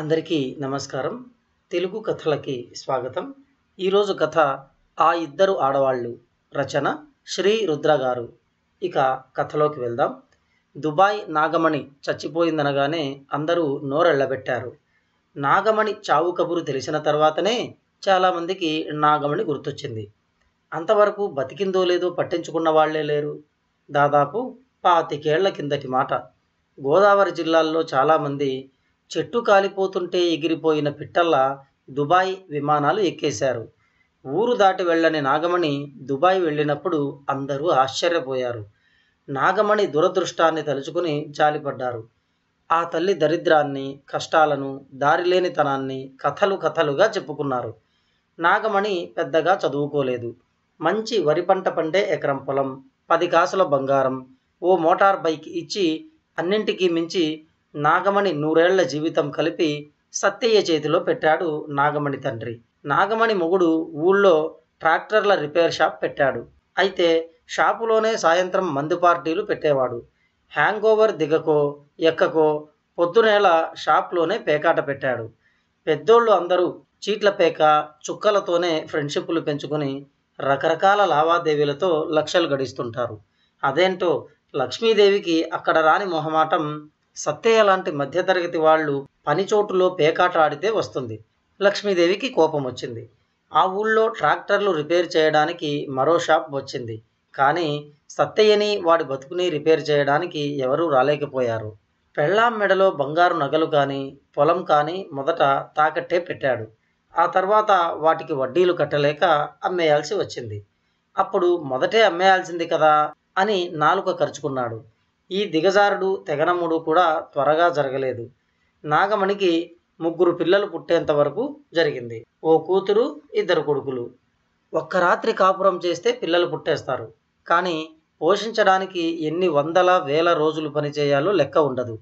అందరికీ నమస్కారం తెలుగు కథలకి స్వాగతం ఈరోజు కథ ఆ ఇద్దరు ఆడవాళ్ళు రచన శ్రీ రుద్ర గారు ఇక కథలోకి వెళ్దాం దుబాయ్ నాగమణి చచ్చిపోయిందనగానే అందరూ నోరెళ్లబెట్టారు నాగమణి చావు కబురు తెలిసిన తర్వాతనే చాలామందికి నాగమణి గుర్తొచ్చింది అంతవరకు బతికిందో లేదో పట్టించుకున్న వాళ్లే లేరు దాదాపు పాతికేళ్ల కిందటి మాట గోదావరి జిల్లాల్లో చాలామంది చెట్టు కాలిపోతుంటే ఎగిరిపోయిన పిట్టల్లా దుబాయ్ విమానాలు ఎక్కేశారు ఊరు దాటి వెళ్ళని నాగమణి దుబాయ్ వెళ్ళినప్పుడు అందరూ ఆశ్చర్యపోయారు నాగమణి దురదృష్టాన్ని తలుచుకుని జాలిపడ్డారు ఆ తల్లి దరిద్రాన్ని కష్టాలను దారిలేనితనాన్ని కథలు కథలుగా చెప్పుకున్నారు నాగమణి పెద్దగా చదువుకోలేదు మంచి వరి పంట పండే ఎకరం పొలం పది కాసుల బంగారం ఓ మోటార్ బైక్ ఇచ్చి అన్నింటికీ మించి నాగమణి నూరేళ్ల జీవితం కలిపి సత్యయ్య చేతిలో పెట్టాడు నాగమణి తండ్రి నాగమణి మొగుడు ఊళ్ళో ట్రాక్టర్ల రిపేర్ షాప్ పెట్టాడు అయితే షాపులోనే సాయంత్రం మందు పార్టీలు పెట్టేవాడు హ్యాంగ్ ఓవర్ దిగకో ఎక్కకో పొద్దునేల షాప్లోనే పేకాట పెట్టాడు పెద్దోళ్ళు అందరూ చీట్ల పేక చుక్కలతోనే ఫ్రెండ్షిప్లు పెంచుకొని రకరకాల లావాదేవీలతో లక్షలు గడిస్తుంటారు అదేంటో లక్ష్మీదేవికి అక్కడ రాని మొహమాటం సత్తయ్య లాంటి మధ్యతరగతి వాళ్ళు పనిచోటులో పేకాట ఆడితే వస్తుంది లక్ష్మీదేవికి కోపం వచ్చింది ఆ ఊళ్ళో ట్రాక్టర్లు రిపేర్ చేయడానికి మరో షాప్ వచ్చింది కానీ సత్తయ్యని వాడి బతుకుని రిపేర్ చేయడానికి ఎవరూ రాలేకపోయారు పెళ్ళాం మెడలో బంగారు నగలు కానీ పొలం కానీ మొదట తాకట్టే పెట్టాడు ఆ తర్వాత వాటికి వడ్డీలు కట్టలేక అమ్మేయాల్సి వచ్చింది అప్పుడు మొదటే అమ్మేయాల్సింది కదా అని నాలుక ఖర్చుకున్నాడు ఈ దిగజారుడు తెగనమ్ముడు కూడా త్వరగా జరగలేదు నాగమణికి ముగ్గురు పిల్లలు పుట్టేంత వరకు జరిగింది ఓ కూతురు ఇద్దరు కొడుకులు ఒక్క రాత్రి కాపురం చేస్తే పిల్లలు పుట్టేస్తారు కానీ పోషించడానికి ఎన్ని వందల వేల రోజులు పనిచేయాలో లెక్క ఉండదు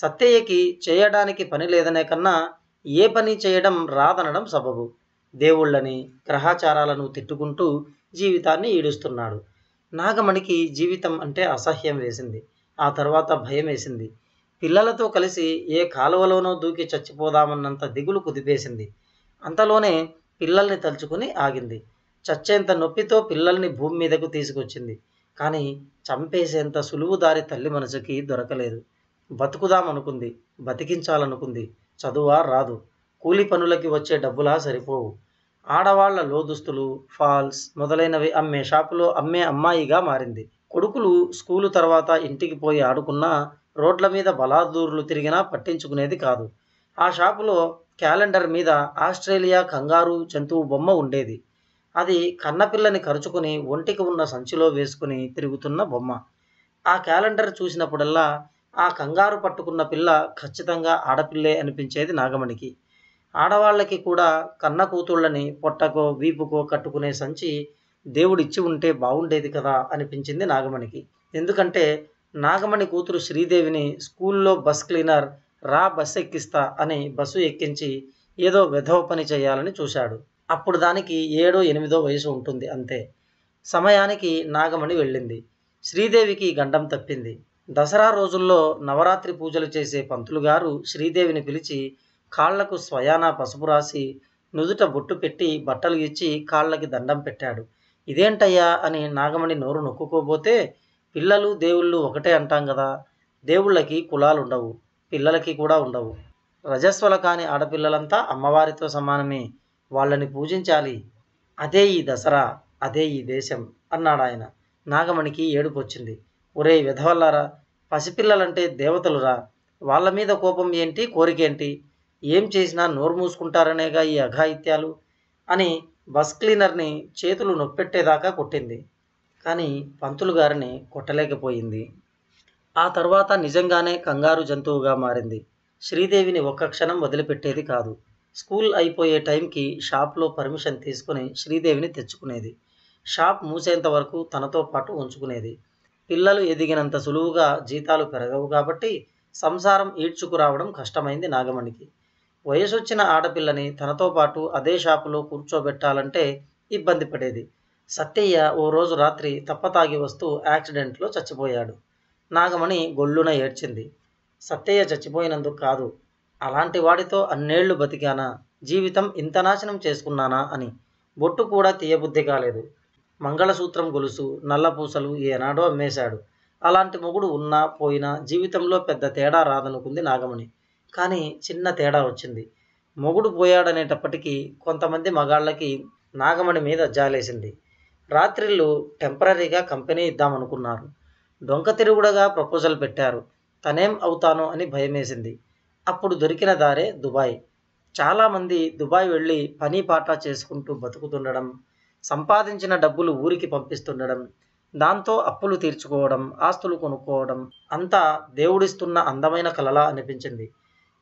సత్తయ్యకి చేయడానికి పని లేదనే కన్నా ఏ పని చేయడం రాదనడం సబబు దేవుళ్ళని గ్రహాచారాలను తిట్టుకుంటూ జీవితాన్ని ఈడుస్తున్నాడు నాగమణికి జీవితం అంటే అసహ్యం వేసింది ఆ తర్వాత భయం వేసింది పిల్లలతో కలిసి ఏ కాలువలోనో దూకి చచ్చిపోదామన్నంత దిగులు కుదిపేసింది అంతలోనే పిల్లల్ని తలుచుకుని ఆగింది చచ్చేంత నొప్పితో పిల్లల్ని భూమి మీదకు తీసుకొచ్చింది కానీ చంపేసేంత సులువు దారి తల్లి మనసుకి దొరకలేదు బతుకుదామనుకుంది బతికించాలనుకుంది చదువా రాదు కూలి పనులకి వచ్చే డబ్బులా సరిపోవు ఆడవాళ్ల లోదుస్తులు ఫాల్స్ మొదలైనవి అమ్మే షాపులో అమ్మే అమ్మాయిగా మారింది కొడుకులు స్కూలు తర్వాత ఇంటికి పోయి ఆడుకున్నా రోడ్ల మీద బలాదూర్లు తిరిగినా పట్టించుకునేది కాదు ఆ షాపులో క్యాలెండర్ మీద ఆస్ట్రేలియా కంగారు జంతువు బొమ్మ ఉండేది అది కన్నపిల్లని ఖర్చుకుని ఒంటికి ఉన్న సంచిలో వేసుకుని తిరుగుతున్న బొమ్మ ఆ క్యాలెండర్ చూసినప్పుడల్లా ఆ కంగారు పట్టుకున్న పిల్ల ఖచ్చితంగా ఆడపిల్లే అనిపించేది నాగమణికి ఆడవాళ్ళకి కూడా కన్న కూతుళ్ళని పొట్టకో వీపుకో కట్టుకునే సంచి దేవుడు ఇచ్చి ఉంటే బాగుండేది కదా అనిపించింది నాగమణికి ఎందుకంటే నాగమణి కూతురు శ్రీదేవిని స్కూల్లో బస్ క్లీనర్ రా బస్ ఎక్కిస్తా అని బస్సు ఎక్కించి ఏదో వెధవ పని చేయాలని చూశాడు అప్పుడు దానికి ఏడో ఎనిమిదో వయసు ఉంటుంది అంతే సమయానికి నాగమణి వెళ్ళింది శ్రీదేవికి గండం తప్పింది దసరా రోజుల్లో నవరాత్రి పూజలు చేసే పంతులు గారు శ్రీదేవిని పిలిచి కాళ్లకు స్వయాన పసుపు రాసి నుదుట బొట్టు పెట్టి బట్టలు ఇచ్చి కాళ్ళకి దండం పెట్టాడు ఇదేంటయ్యా అని నాగమణి నోరు నొక్కుకోబోతే పిల్లలు దేవుళ్ళు ఒకటే అంటాం కదా దేవుళ్ళకి కులాలు ఉండవు పిల్లలకి కూడా ఉండవు రజస్వల కాని ఆడపిల్లలంతా అమ్మవారితో సమానమే వాళ్ళని పూజించాలి అదే ఈ దసరా అదే ఈ దేశం అన్నాడాయన నాగమణికి ఏడుపొచ్చింది ఒరే విధవల్లారా పసిపిల్లలంటే దేవతలురా వాళ్ళ మీద కోపం ఏంటి కోరికేంటి ఏం చేసినా నోరు మూసుకుంటారనేగా ఈ అఘాయిత్యాలు అని బస్ క్లీనర్ని చేతులు నొప్పెట్టేదాకా కొట్టింది కానీ పంతులు గారిని కొట్టలేకపోయింది ఆ తర్వాత నిజంగానే కంగారు జంతువుగా మారింది శ్రీదేవిని ఒక్క క్షణం వదిలిపెట్టేది కాదు స్కూల్ అయిపోయే టైంకి షాప్లో పర్మిషన్ తీసుకుని శ్రీదేవిని తెచ్చుకునేది షాప్ మూసేంత వరకు తనతో పాటు ఉంచుకునేది పిల్లలు ఎదిగినంత సులువుగా జీతాలు పెరగవు కాబట్టి సంసారం ఈడ్చుకురావడం కష్టమైంది నాగమణికి వయసు వచ్చిన ఆడపిల్లని తనతో పాటు అదే షాపులో కూర్చోబెట్టాలంటే ఇబ్బంది పడేది సత్యయ్య ఓ రోజు రాత్రి తప్పతాగి వస్తూ యాక్సిడెంట్లో చచ్చిపోయాడు నాగమణి గొల్లున ఏడ్చింది సత్యయ్య చచ్చిపోయినందుకు కాదు అలాంటి వాడితో అన్నేళ్లు బతికానా జీవితం ఇంత నాశనం చేసుకున్నానా అని బొట్టు కూడా తీయబుద్ధి కాలేదు మంగళసూత్రం గొలుసు నల్లపూసలు ఏనాడో అమ్మేశాడు అలాంటి మొగుడు ఉన్నా పోయినా జీవితంలో పెద్ద తేడా రాదనుకుంది నాగమణి కానీ చిన్న తేడా వచ్చింది మొగుడు పోయాడనేటప్పటికీ కొంతమంది మగాళ్ళకి నాగమణి మీద జాలేసింది రాత్రిళ్ళు టెంపరీగా కంపెనీ ఇద్దామనుకున్నారు డొంక తిరుగుడగా ప్రపోజల్ పెట్టారు తనేం అవుతాను అని భయమేసింది అప్పుడు దొరికిన దారే దుబాయ్ చాలామంది దుబాయ్ వెళ్ళి పని పాట చేసుకుంటూ బతుకుతుండడం సంపాదించిన డబ్బులు ఊరికి పంపిస్తుండడం దాంతో అప్పులు తీర్చుకోవడం ఆస్తులు కొనుక్కోవడం అంతా దేవుడిస్తున్న అందమైన కలలా అనిపించింది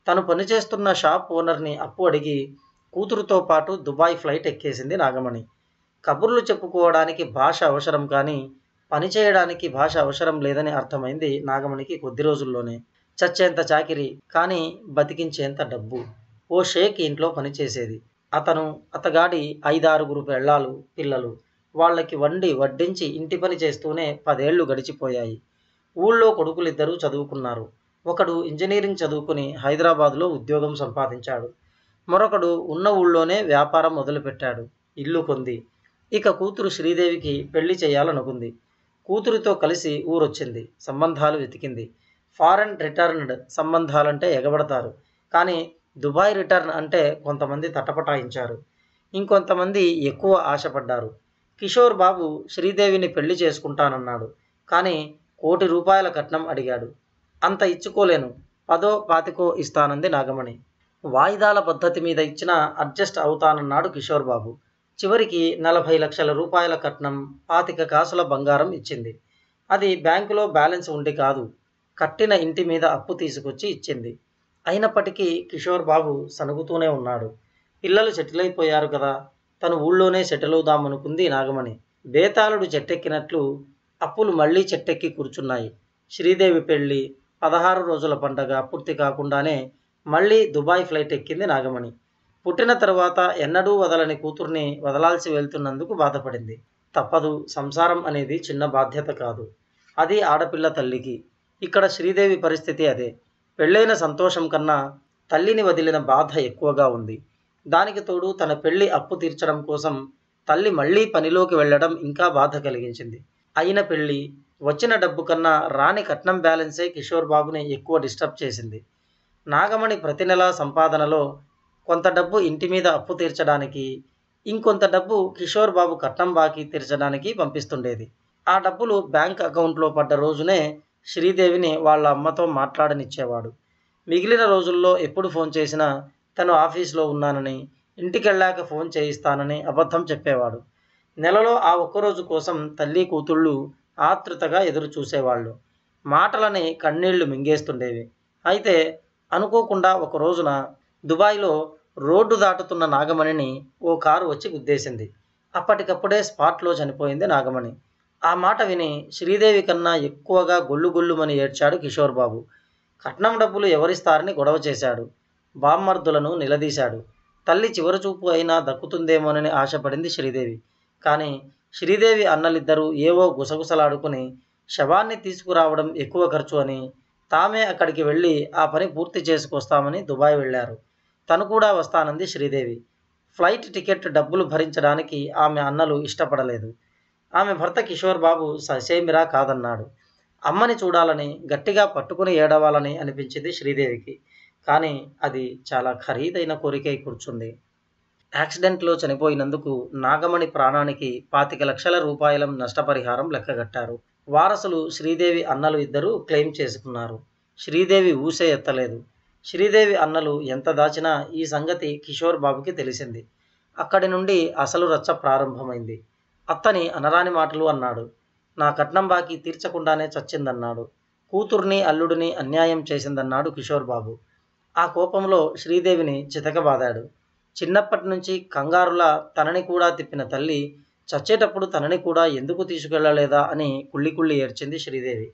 తను పనిచేస్తున్న షాప్ ఓనర్ని అప్పు అడిగి కూతురుతో పాటు దుబాయ్ ఫ్లైట్ ఎక్కేసింది నాగమణి కబుర్లు చెప్పుకోవడానికి భాష అవసరం కానీ పని చేయడానికి భాష అవసరం లేదని అర్థమైంది నాగమణికి కొద్ది రోజుల్లోనే చచ్చేంత చాకిరి కానీ బతికించేంత డబ్బు ఓ షేక్ ఇంట్లో పనిచేసేది అతను అతగాడి ఐదారుగురు పెళ్ళాలు పిల్లలు వాళ్ళకి వండి వడ్డించి ఇంటి పని చేస్తూనే పదేళ్లు గడిచిపోయాయి ఊళ్ళో కొడుకులిద్దరూ చదువుకున్నారు ఒకడు ఇంజనీరింగ్ చదువుకుని హైదరాబాదులో ఉద్యోగం సంపాదించాడు మరొకడు ఉన్న ఊళ్ళోనే వ్యాపారం మొదలుపెట్టాడు ఇల్లు కొంది ఇక కూతురు శ్రీదేవికి పెళ్లి చేయాలనుకుంది కూతురితో కలిసి ఊరొచ్చింది సంబంధాలు వెతికింది ఫారెన్ రిటర్న్డ్ సంబంధాలంటే ఎగబడతారు కానీ దుబాయ్ రిటర్న్ అంటే కొంతమంది తటపటాయించారు ఇంకొంతమంది ఎక్కువ ఆశపడ్డారు కిషోర్ బాబు శ్రీదేవిని పెళ్లి చేసుకుంటానన్నాడు కానీ కోటి రూపాయల కట్నం అడిగాడు అంత ఇచ్చుకోలేను పదో పాతికో ఇస్తానంది నాగమణి వాయిదాల పద్ధతి మీద ఇచ్చిన అడ్జస్ట్ అవుతానన్నాడు కిషోర్ బాబు చివరికి నలభై లక్షల రూపాయల కట్నం పాతిక కాసుల బంగారం ఇచ్చింది అది బ్యాంకులో బ్యాలెన్స్ ఉండి కాదు కట్టిన ఇంటి మీద అప్పు తీసుకొచ్చి ఇచ్చింది అయినప్పటికీ కిషోర్ బాబు సనుగుతూనే ఉన్నాడు పిల్లలు సెటిల్ అయిపోయారు కదా తను ఊళ్ళోనే సెటిల్ అవుదామనుకుంది నాగమణి బేతాళుడు చెట్టెక్కినట్లు అప్పులు మళ్ళీ చెట్టెక్కి కూర్చున్నాయి శ్రీదేవి పెళ్ళి పదహారు రోజుల పండగ పూర్తి కాకుండానే మళ్ళీ దుబాయ్ ఫ్లైట్ ఎక్కింది నాగమణి పుట్టిన తర్వాత ఎన్నడూ వదలని కూతుర్ని వదలాల్సి వెళ్తున్నందుకు బాధపడింది తప్పదు సంసారం అనేది చిన్న బాధ్యత కాదు అది ఆడపిల్ల తల్లికి ఇక్కడ శ్రీదేవి పరిస్థితి అదే పెళ్ళైన సంతోషం కన్నా తల్లిని వదిలిన బాధ ఎక్కువగా ఉంది దానికి తోడు తన పెళ్లి అప్పు తీర్చడం కోసం తల్లి మళ్ళీ పనిలోకి వెళ్ళడం ఇంకా బాధ కలిగించింది అయిన పెళ్ళి వచ్చిన డబ్బు కన్నా రాని కట్నం బ్యాలెన్సే కిషోర్ బాబుని ఎక్కువ డిస్టర్బ్ చేసింది నాగమణి ప్రతి నెలా సంపాదనలో కొంత డబ్బు ఇంటి మీద అప్పు తీర్చడానికి ఇంకొంత డబ్బు కిషోర్ బాబు కట్నం బాకీ తీర్చడానికి పంపిస్తుండేది ఆ డబ్బులు బ్యాంక్ అకౌంట్లో పడ్డ రోజునే శ్రీదేవిని వాళ్ళ అమ్మతో మాట్లాడనిచ్చేవాడు మిగిలిన రోజుల్లో ఎప్పుడు ఫోన్ చేసినా తను ఆఫీస్లో ఉన్నానని ఇంటికెళ్ళాక ఫోన్ చేయిస్తానని అబద్ధం చెప్పేవాడు నెలలో ఆ ఒక్కరోజు కోసం తల్లి కూతుళ్ళు ఆతృతగా ఎదురు చూసేవాళ్ళు మాటలని కన్నీళ్లు మింగేస్తుండేవి అయితే అనుకోకుండా ఒక రోజున దుబాయ్లో రోడ్డు దాటుతున్న నాగమణిని ఓ కారు వచ్చి గుద్దేసింది అప్పటికప్పుడే స్పాట్లో చనిపోయింది నాగమణి ఆ మాట విని శ్రీదేవి కన్నా ఎక్కువగా గొల్లు గొల్లుమని ఏడ్చాడు కిషోర్ బాబు కట్నం డబ్బులు ఎవరిస్తారని గొడవ చేశాడు బామ్మర్దులను నిలదీశాడు తల్లి చివరచూపు అయినా దక్కుతుందేమోనని ఆశపడింది శ్రీదేవి కానీ శ్రీదేవి అన్నలిద్దరూ ఏవో గుసగుసలాడుకుని శవాన్ని తీసుకురావడం ఎక్కువ ఖర్చు అని తామే అక్కడికి వెళ్ళి ఆ పని పూర్తి చేసుకొస్తామని దుబాయ్ వెళ్ళారు తను కూడా వస్తానంది శ్రీదేవి ఫ్లైట్ టికెట్ డబ్బులు భరించడానికి ఆమె అన్నలు ఇష్టపడలేదు ఆమె భర్త కిషోర్ బాబు ససేమిరా కాదన్నాడు అమ్మని చూడాలని గట్టిగా పట్టుకుని ఏడవాలని అనిపించింది శ్రీదేవికి కానీ అది చాలా ఖరీదైన కోరికై కూర్చుంది యాక్సిడెంట్లో చనిపోయినందుకు నాగమణి ప్రాణానికి పాతిక లక్షల రూపాయల నష్టపరిహారం లెక్కగట్టారు వారసులు శ్రీదేవి అన్నలు ఇద్దరూ క్లెయిమ్ చేసుకున్నారు శ్రీదేవి ఊసే ఎత్తలేదు శ్రీదేవి అన్నలు ఎంత దాచినా ఈ సంగతి కిషోర్ బాబుకి తెలిసింది అక్కడి నుండి అసలు రచ్చ ప్రారంభమైంది అత్తని అనరాని మాటలు అన్నాడు నా కట్నం బాకీ తీర్చకుండానే చచ్చిందన్నాడు కూతుర్ని అల్లుడిని అన్యాయం చేసిందన్నాడు కిషోర్ బాబు ఆ కోపంలో శ్రీదేవిని చితకబాదాడు చిన్నప్పటి నుంచి కంగారులా తనని కూడా తిప్పిన తల్లి చచ్చేటప్పుడు తనని కూడా ఎందుకు తీసుకెళ్లలేదా అని కుళ్ళి కుళ్ళి ఏడ్చింది శ్రీదేవి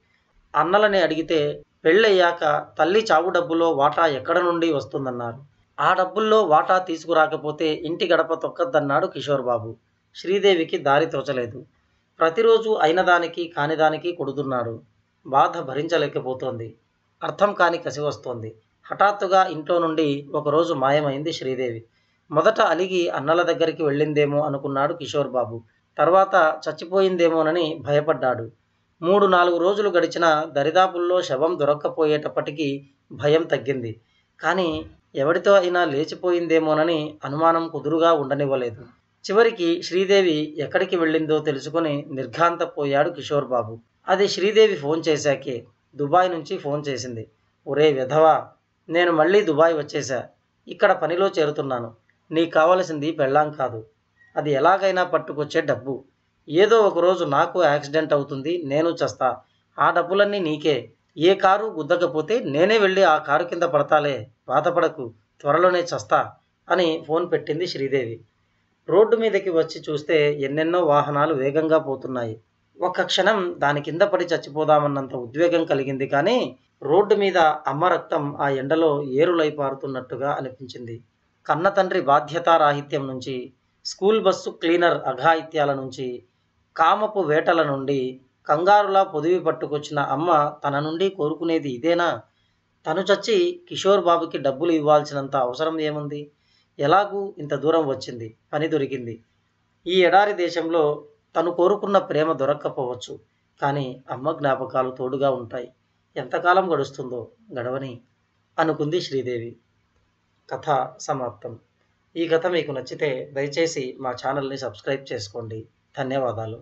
అన్నలని అడిగితే పెళ్ళయ్యాక తల్లి చావు డబ్బులో వాటా ఎక్కడ నుండి వస్తుందన్నారు ఆ డబ్బుల్లో వాటా తీసుకురాకపోతే ఇంటి గడప తొక్కద్దన్నాడు కిషోర్ బాబు శ్రీదేవికి దారి తోచలేదు ప్రతిరోజు అయినదానికి కానిదానికి కొడుతున్నాడు బాధ భరించలేకపోతోంది అర్థం కాని కసి వస్తోంది హఠాత్తుగా ఇంట్లో నుండి ఒకరోజు మాయమైంది శ్రీదేవి మొదట అలిగి అన్నల దగ్గరికి వెళ్ళిందేమో అనుకున్నాడు కిషోర్ బాబు తర్వాత చచ్చిపోయిందేమోనని భయపడ్డాడు మూడు నాలుగు రోజులు గడిచిన దరిదాపుల్లో శవం దొరక్కపోయేటప్పటికీ భయం తగ్గింది కానీ ఎవడితో అయినా లేచిపోయిందేమోనని అనుమానం కుదురుగా ఉండనివ్వలేదు చివరికి శ్రీదేవి ఎక్కడికి వెళ్ళిందో తెలుసుకుని నిర్ఘాంతపోయాడు కిషోర్ బాబు అది శ్రీదేవి ఫోన్ చేశాకే దుబాయ్ నుంచి ఫోన్ చేసింది ఒరే విధవా నేను మళ్ళీ దుబాయ్ వచ్చేశా ఇక్కడ పనిలో చేరుతున్నాను నీకు కావలసింది పెళ్ళాం కాదు అది ఎలాగైనా పట్టుకొచ్చే డబ్బు ఏదో ఒకరోజు నాకు యాక్సిడెంట్ అవుతుంది నేను చస్తా ఆ డబ్బులన్నీ నీకే ఏ కారు గుద్దకపోతే నేనే వెళ్ళి ఆ కారు కింద పడతాలే బాధపడకు త్వరలోనే చస్తా అని ఫోన్ పెట్టింది శ్రీదేవి రోడ్డు మీదకి వచ్చి చూస్తే ఎన్నెన్నో వాహనాలు వేగంగా పోతున్నాయి ఒక్క క్షణం దాని కింద పడి చచ్చిపోదామన్నంత ఉద్వేగం కలిగింది కానీ రోడ్డు మీద అమ్మ రక్తం ఆ ఎండలో ఏరులై పారుతున్నట్టుగా అనిపించింది కన్నతండ్రి బాధ్యతారాహిత్యం నుంచి స్కూల్ బస్సు క్లీనర్ అఘాయిత్యాల నుంచి కామపు వేటల నుండి కంగారులా పొదివి పట్టుకొచ్చిన అమ్మ తన నుండి కోరుకునేది ఇదేనా తను చచ్చి కిషోర్ బాబుకి డబ్బులు ఇవ్వాల్సినంత అవసరం ఏముంది ఎలాగూ ఇంత దూరం వచ్చింది పని దొరికింది ఈ ఎడారి దేశంలో తను కోరుకున్న ప్రేమ దొరక్కపోవచ్చు కానీ అమ్మ జ్ఞాపకాలు తోడుగా ఉంటాయి ఎంతకాలం గడుస్తుందో గడవని అనుకుంది శ్రీదేవి కథ సమాప్తం ఈ కథ మీకు నచ్చితే దయచేసి మా ఛానల్ని సబ్స్క్రైబ్ చేసుకోండి ధన్యవాదాలు